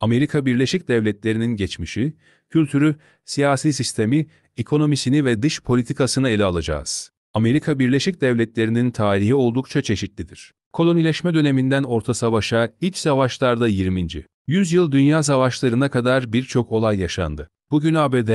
Amerika Birleşik Devletleri'nin geçmişi, kültürü, siyasi sistemi, ekonomisini ve dış politikasını ele alacağız. Amerika Birleşik Devletleri'nin tarihi oldukça çeşitlidir. Kolonileşme döneminden Orta Savaş'a, iç savaşlarda 20. yüzyıl dünya savaşlarına kadar birçok olay yaşandı. Bugün ABD,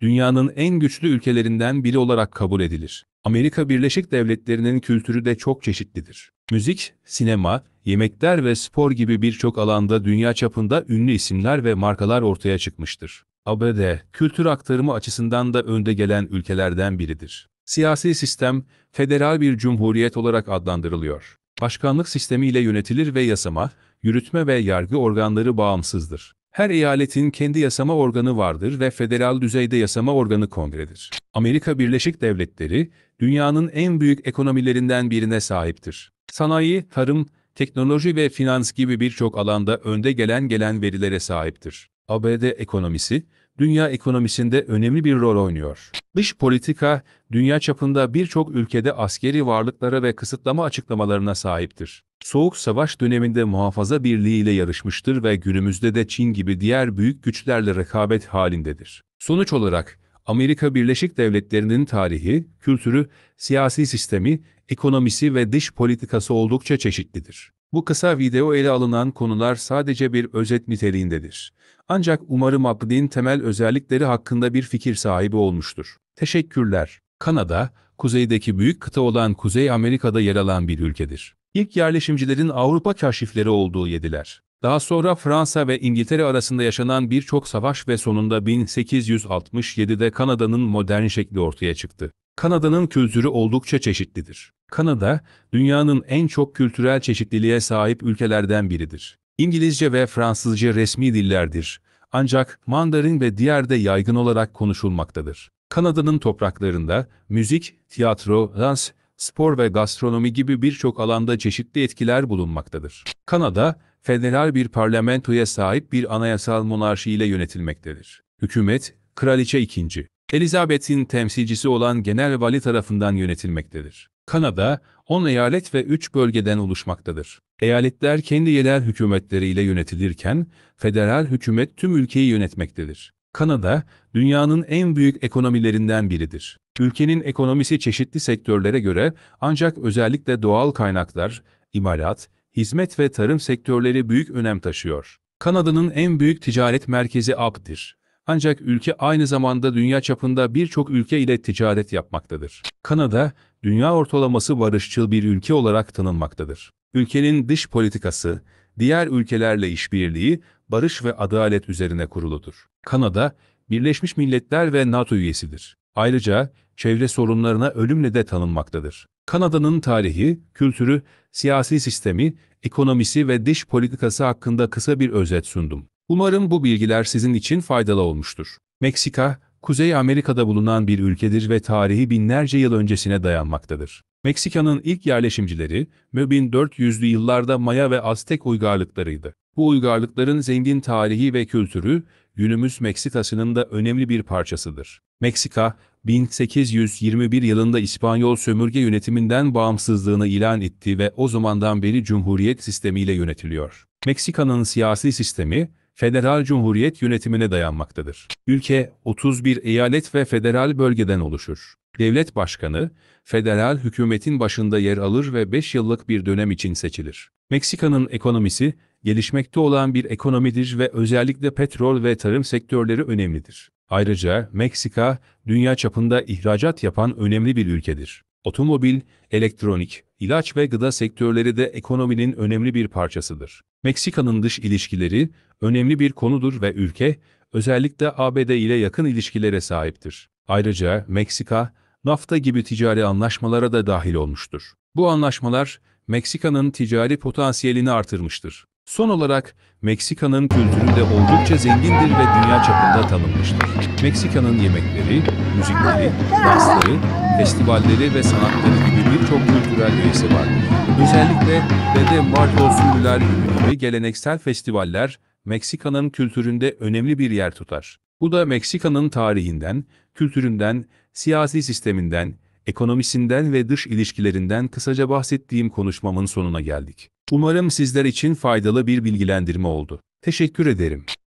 dünyanın en güçlü ülkelerinden biri olarak kabul edilir. Amerika Birleşik Devletleri'nin kültürü de çok çeşitlidir. Müzik, sinema, yemekler ve spor gibi birçok alanda dünya çapında ünlü isimler ve markalar ortaya çıkmıştır. ABD, kültür aktarımı açısından da önde gelen ülkelerden biridir. Siyasi sistem, federal bir cumhuriyet olarak adlandırılıyor. Başkanlık sistemiyle yönetilir ve yasama, yürütme ve yargı organları bağımsızdır. Her eyaletin kendi yasama organı vardır ve federal düzeyde yasama organı kongredir. Amerika Birleşik Devletleri, dünyanın en büyük ekonomilerinden birine sahiptir. Sanayi, tarım, teknoloji ve finans gibi birçok alanda önde gelen gelen verilere sahiptir. ABD ekonomisi, dünya ekonomisinde önemli bir rol oynuyor. Dış politika, dünya çapında birçok ülkede askeri varlıklara ve kısıtlama açıklamalarına sahiptir. Soğuk savaş döneminde muhafaza birliği ile yarışmıştır ve günümüzde de Çin gibi diğer büyük güçlerle rekabet halindedir. Sonuç olarak, Amerika Birleşik Devletleri'nin tarihi, kültürü, siyasi sistemi, ekonomisi ve dış politikası oldukça çeşitlidir. Bu kısa video ele alınan konular sadece bir özet niteliğindedir. Ancak umarım Abdin temel özellikleri hakkında bir fikir sahibi olmuştur. Teşekkürler. Kanada, kuzeydeki büyük kıta olan Kuzey Amerika'da yer alan bir ülkedir. İlk yerleşimcilerin Avrupa kaşifleri olduğu yediler. Daha sonra Fransa ve İngiltere arasında yaşanan birçok savaş ve sonunda 1867'de Kanada'nın modern şekli ortaya çıktı. Kanada'nın kültürü oldukça çeşitlidir. Kanada, dünyanın en çok kültürel çeşitliliğe sahip ülkelerden biridir. İngilizce ve Fransızca resmi dillerdir. Ancak Mandarin ve diğer de yaygın olarak konuşulmaktadır. Kanada'nın topraklarında müzik, tiyatro, dans, spor ve gastronomi gibi birçok alanda çeşitli etkiler bulunmaktadır. Kanada, federal bir parlamentoya sahip bir anayasal monarşi ile yönetilmektedir. Hükümet, Kraliçe II. Elizabeth'in temsilcisi olan Genel Vali tarafından yönetilmektedir. Kanada, 10 eyalet ve 3 bölgeden oluşmaktadır. Eyaletler kendi yerel hükümetleriyle yönetilirken, federal hükümet tüm ülkeyi yönetmektedir. Kanada, dünyanın en büyük ekonomilerinden biridir. Ülkenin ekonomisi çeşitli sektörlere göre ancak özellikle doğal kaynaklar, imalat, hizmet ve tarım sektörleri büyük önem taşıyor. Kanada'nın en büyük ticaret merkezi AB'dir. Ancak ülke aynı zamanda dünya çapında birçok ülke ile ticaret yapmaktadır. Kanada, dünya ortalaması barışçıl bir ülke olarak tanınmaktadır. Ülkenin dış politikası, diğer ülkelerle işbirliği, barış ve adalet üzerine kuruludur. Kanada, Birleşmiş Milletler ve NATO üyesidir. Ayrıca çevre sorunlarına ölümle de tanınmaktadır. Kanada'nın tarihi, kültürü, siyasi sistemi, ekonomisi ve dış politikası hakkında kısa bir özet sundum. Umarım bu bilgiler sizin için faydalı olmuştur. Meksika, Kuzey Amerika'da bulunan bir ülkedir ve tarihi binlerce yıl öncesine dayanmaktadır. Meksika'nın ilk yerleşimcileri, 1400'lü yıllarda Maya ve Aztek uygarlıklarıydı. Bu uygarlıkların zengin tarihi ve kültürü, günümüz Meksika'sının da önemli bir parçasıdır. Meksika, 1821 yılında İspanyol sömürge yönetiminden bağımsızlığını ilan etti ve o zamandan beri cumhuriyet sistemiyle yönetiliyor. Meksika'nın siyasi sistemi, federal cumhuriyet yönetimine dayanmaktadır. Ülke, 31 eyalet ve federal bölgeden oluşur. Devlet başkanı, federal hükümetin başında yer alır ve 5 yıllık bir dönem için seçilir. Meksika'nın ekonomisi, gelişmekte olan bir ekonomidir ve özellikle petrol ve tarım sektörleri önemlidir. Ayrıca Meksika, dünya çapında ihracat yapan önemli bir ülkedir. Otomobil, elektronik, ilaç ve gıda sektörleri de ekonominin önemli bir parçasıdır. Meksika'nın dış ilişkileri önemli bir konudur ve ülke, özellikle ABD ile yakın ilişkilere sahiptir. Ayrıca Meksika, NAFTA gibi ticari anlaşmalara da dahil olmuştur. Bu anlaşmalar, Meksika'nın ticari potansiyelini artırmıştır. Son olarak Meksika'nın kültürü de oldukça zengindir ve dünya çapında tanınmıştır. Meksika'nın yemekleri, müzikleri, dansları, festivalleri ve sanatları gibi birçok kültürel üyesi var. Özellikle Bede Marcos Müller gibi geleneksel festivaller Meksika'nın kültüründe önemli bir yer tutar. Bu da Meksika'nın tarihinden, kültüründen, siyasi sisteminden, ekonomisinden ve dış ilişkilerinden kısaca bahsettiğim konuşmamın sonuna geldik. Umarım sizler için faydalı bir bilgilendirme oldu. Teşekkür ederim.